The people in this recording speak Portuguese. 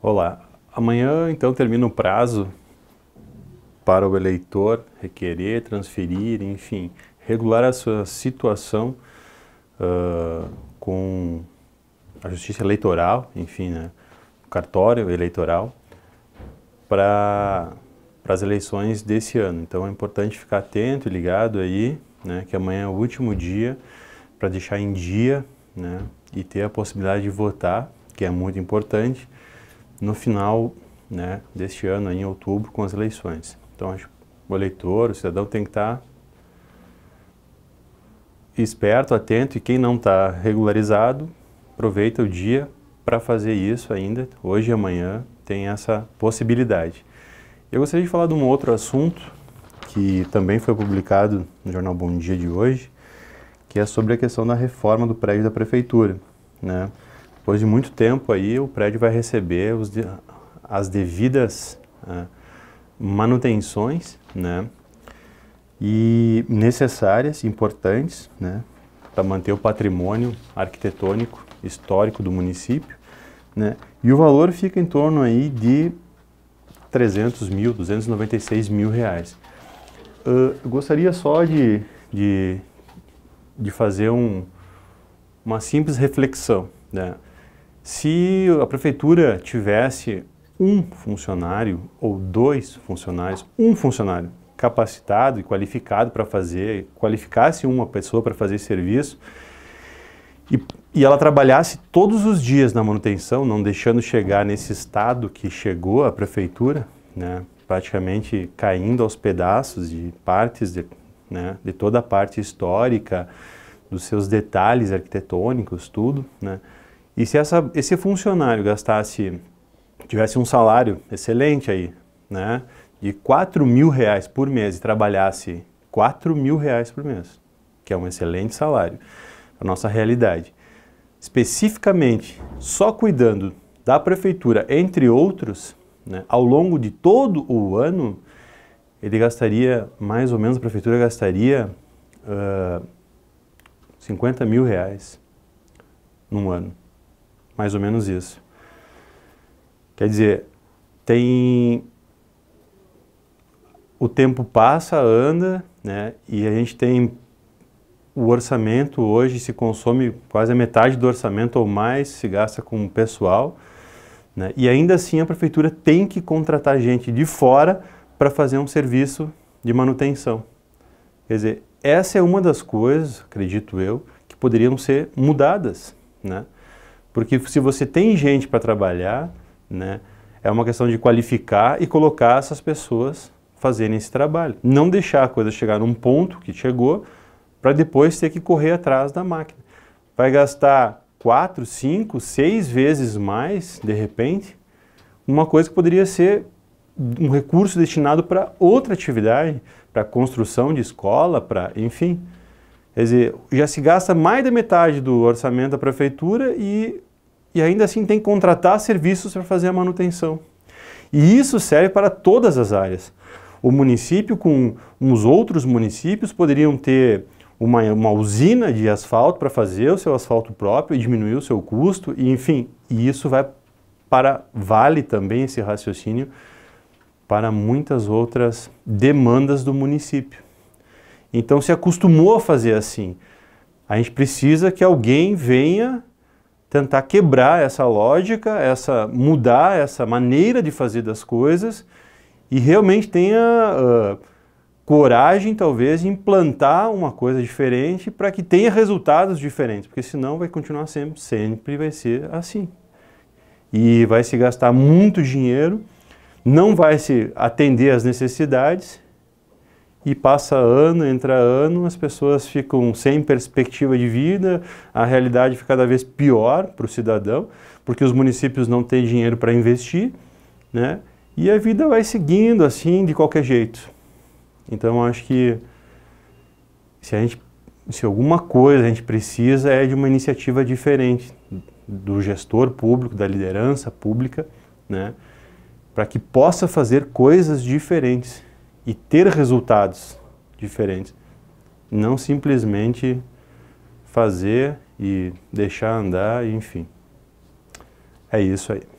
Olá, amanhã então termina o prazo para o eleitor requerer, transferir, enfim, regular a sua situação uh, com a justiça eleitoral, enfim, né, cartório eleitoral, para as eleições desse ano. Então é importante ficar atento e ligado aí né? Que amanhã é o último dia para deixar em dia, né? E ter a possibilidade de votar, que é muito importante, no final, né? Deste ano, em outubro, com as eleições. Então, acho que o eleitor, o cidadão tem que estar tá esperto, atento e quem não está regularizado, aproveita o dia para fazer isso ainda. Hoje e amanhã tem essa possibilidade. Eu gostaria de falar de um outro assunto que também foi publicado no jornal Bom Dia de hoje, que é sobre a questão da reforma do prédio da prefeitura. Né? Depois de muito tempo aí, o prédio vai receber os de, as devidas né, manutenções né? e necessárias, importantes, né? para manter o patrimônio arquitetônico histórico do município. Né? E o valor fica em torno aí de 300 mil, 296 mil reais. Eh, eu gostaria só de, de, de fazer um, uma simples reflexão. Né? Se a prefeitura tivesse um funcionário ou dois funcionários, um funcionário capacitado e qualificado para fazer, qualificasse uma pessoa para fazer serviço e, e ela trabalhasse todos os dias na manutenção, não deixando chegar nesse estado que chegou a prefeitura, né? praticamente caindo aos pedaços de partes de, né, de toda a parte histórica, dos seus detalhes arquitetônicos, tudo, né? E se essa, esse funcionário gastasse, tivesse um salário excelente aí, né, de 4 mil reais por mês e trabalhasse 4 mil reais por mês, que é um excelente salário, a nossa realidade. Especificamente, só cuidando da prefeitura, entre outros, né? Ao longo de todo o ano, ele gastaria, mais ou menos, a prefeitura gastaria uh, ah, 50 mil reais num ano. Mais ou menos isso. Quer dizer, tem o tempo passa, anda, né? E a gente tem o orçamento hoje se consome quase a metade do orçamento ou mais se gasta com o pessoal né? E ainda assim a prefeitura tem que contratar gente de fora para fazer um serviço de manutenção. Quer dizer, essa é uma das coisas, acredito eu, que poderiam ser mudadas. Né? Porque se você tem gente para trabalhar, né, é uma questão de qualificar e colocar essas pessoas fazendo esse trabalho. Não deixar a coisa chegar num ponto que chegou para depois ter que correr atrás da máquina. Vai gastar quatro, cinco, seis vezes mais, de repente, uma coisa que poderia ser um recurso destinado para outra atividade, para construção de escola, para, enfim. Quer dizer, já se gasta mais da metade do orçamento da prefeitura e, e ainda assim tem que contratar serviços para fazer a manutenção. E isso serve para todas as áreas. O município com uns outros municípios poderiam ter uma, uma usina de asfalto para fazer o seu asfalto próprio e diminuir o seu custo, e enfim, e isso vai para, vale também esse raciocínio para muitas outras demandas do município. Então se acostumou a fazer assim. A gente precisa que alguém venha tentar quebrar essa lógica, essa mudar essa maneira de fazer das coisas e realmente tenha uh, coragem, talvez, em implantar uma coisa diferente para que tenha resultados diferentes, porque senão vai continuar sempre, sempre vai ser assim. E vai se gastar muito dinheiro, não vai se atender às necessidades e passa ano, entra ano, as pessoas ficam sem perspectiva de vida, a realidade fica cada vez pior para o cidadão, porque os municípios não têm dinheiro para investir, né? E a vida vai seguindo assim de qualquer jeito. Então acho que se a gente se alguma coisa a gente precisa é de uma iniciativa diferente do gestor público, da liderança pública, né, para que possa fazer coisas diferentes e ter resultados diferentes, não simplesmente fazer e deixar andar, enfim. É isso aí.